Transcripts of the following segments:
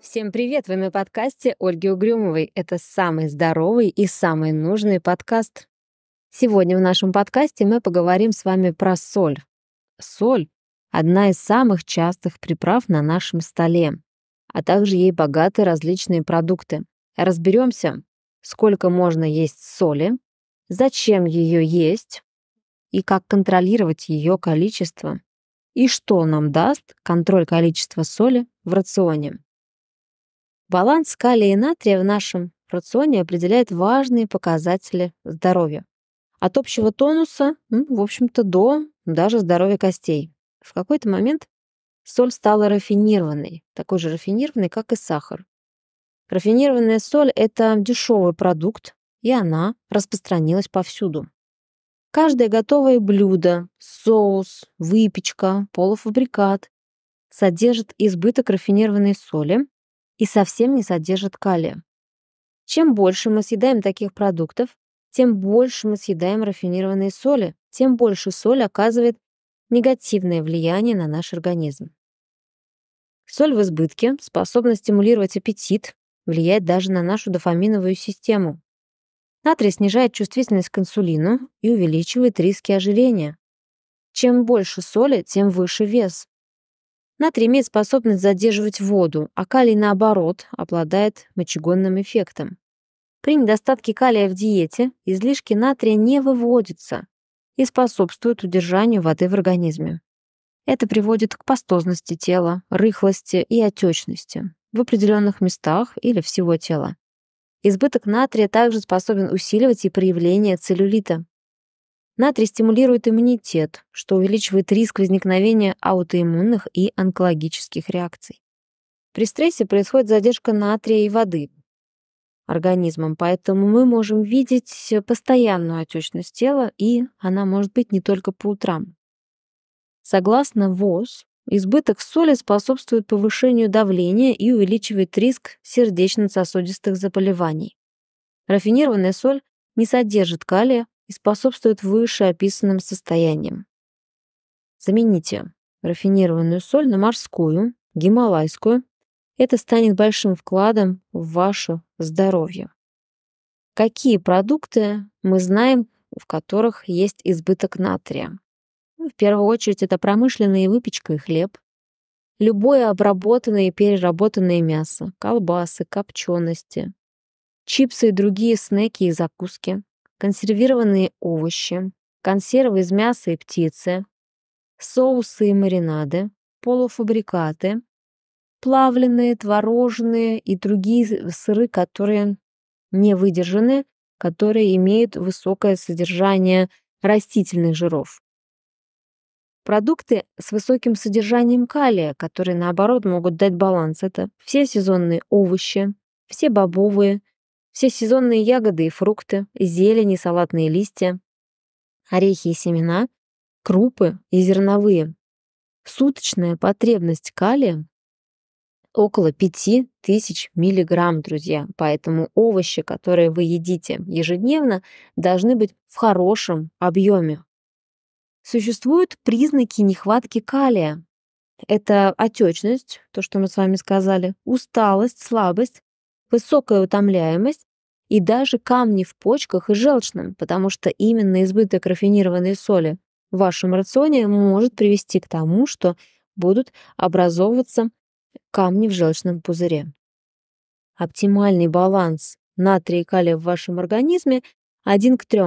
Всем привет! Вы на подкасте Ольги Угрюмовой. Это самый здоровый и самый нужный подкаст. Сегодня в нашем подкасте мы поговорим с вами про соль. Соль — одна из самых частых приправ на нашем столе, а также ей богаты различные продукты. Разберемся, сколько можно есть соли, зачем ее есть, и как контролировать ее количество. И что нам даст контроль количества соли в рационе. Баланс калия и натрия в нашем рационе определяет важные показатели здоровья. От общего тонуса, в общем-то, до даже здоровья костей. В какой-то момент соль стала рафинированной, такой же рафинированной, как и сахар. Рафинированная соль – это дешевый продукт, и она распространилась повсюду. Каждое готовое блюдо, соус, выпечка, полуфабрикат содержит избыток рафинированной соли и совсем не содержит калия. Чем больше мы съедаем таких продуктов, тем больше мы съедаем рафинированные соли, тем больше соль оказывает негативное влияние на наш организм. Соль в избытке способна стимулировать аппетит, влияет даже на нашу дофаминовую систему, Натрий снижает чувствительность к инсулину и увеличивает риски ожирения. Чем больше соли, тем выше вес. Натрий имеет способность задерживать воду, а калий, наоборот, обладает мочегонным эффектом. При недостатке калия в диете излишки натрия не выводятся и способствуют удержанию воды в организме. Это приводит к пастозности тела, рыхлости и отечности в определенных местах или всего тела. Избыток натрия также способен усиливать и проявление целлюлита. Натрий стимулирует иммунитет, что увеличивает риск возникновения аутоиммунных и онкологических реакций. При стрессе происходит задержка натрия и воды организмом, поэтому мы можем видеть постоянную отечность тела, и она может быть не только по утрам. Согласно ВОЗ, Избыток соли способствует повышению давления и увеличивает риск сердечно-сосудистых заболеваний. Рафинированная соль не содержит калия и способствует вышеописанным состояниям. Замените рафинированную соль на морскую, гималайскую. Это станет большим вкладом в ваше здоровье. Какие продукты мы знаем, в которых есть избыток натрия? В первую очередь это промышленная выпечка и хлеб. Любое обработанное и переработанное мясо, колбасы, копчености, чипсы и другие снеки и закуски, консервированные овощи, консервы из мяса и птицы, соусы и маринады, полуфабрикаты, плавленые, творожные и другие сыры, которые не выдержаны, которые имеют высокое содержание растительных жиров. Продукты с высоким содержанием калия, которые, наоборот, могут дать баланс, это все сезонные овощи, все бобовые, все сезонные ягоды и фрукты, зелени, салатные листья, орехи и семена, крупы и зерновые. Суточная потребность калия около 5000 миллиграмм, друзья. Поэтому овощи, которые вы едите ежедневно, должны быть в хорошем объеме, существуют признаки нехватки калия. Это отечность, то, что мы с вами сказали, усталость, слабость, высокая утомляемость и даже камни в почках и желчном, потому что именно избыток рафинированной соли в вашем рационе может привести к тому, что будут образовываться камни в желчном пузыре. Оптимальный баланс натрия и калия в вашем организме 1 к 3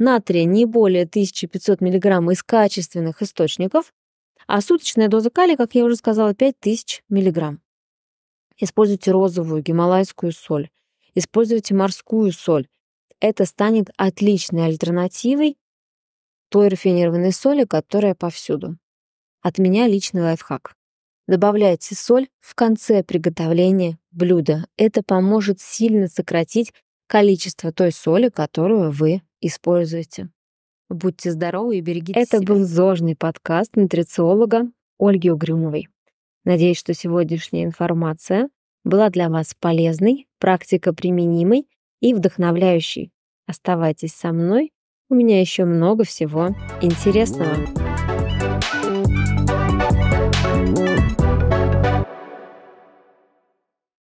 натрия не более 1500 мг из качественных источников, а суточная доза калия, как я уже сказала, 5000 мг. Используйте розовую гималайскую соль, используйте морскую соль. Это станет отличной альтернативой той рафинированной соли, которая повсюду. От меня личный лайфхак. Добавляйте соль в конце приготовления блюда. Это поможет сильно сократить количество той соли, которую вы Используйте. Будьте здоровы и берегите Это себя. был зожный подкаст нутрициолога Ольги Угрюмовой. Надеюсь, что сегодняшняя информация была для вас полезной, практика применимой и вдохновляющей. Оставайтесь со мной, у меня еще много всего интересного.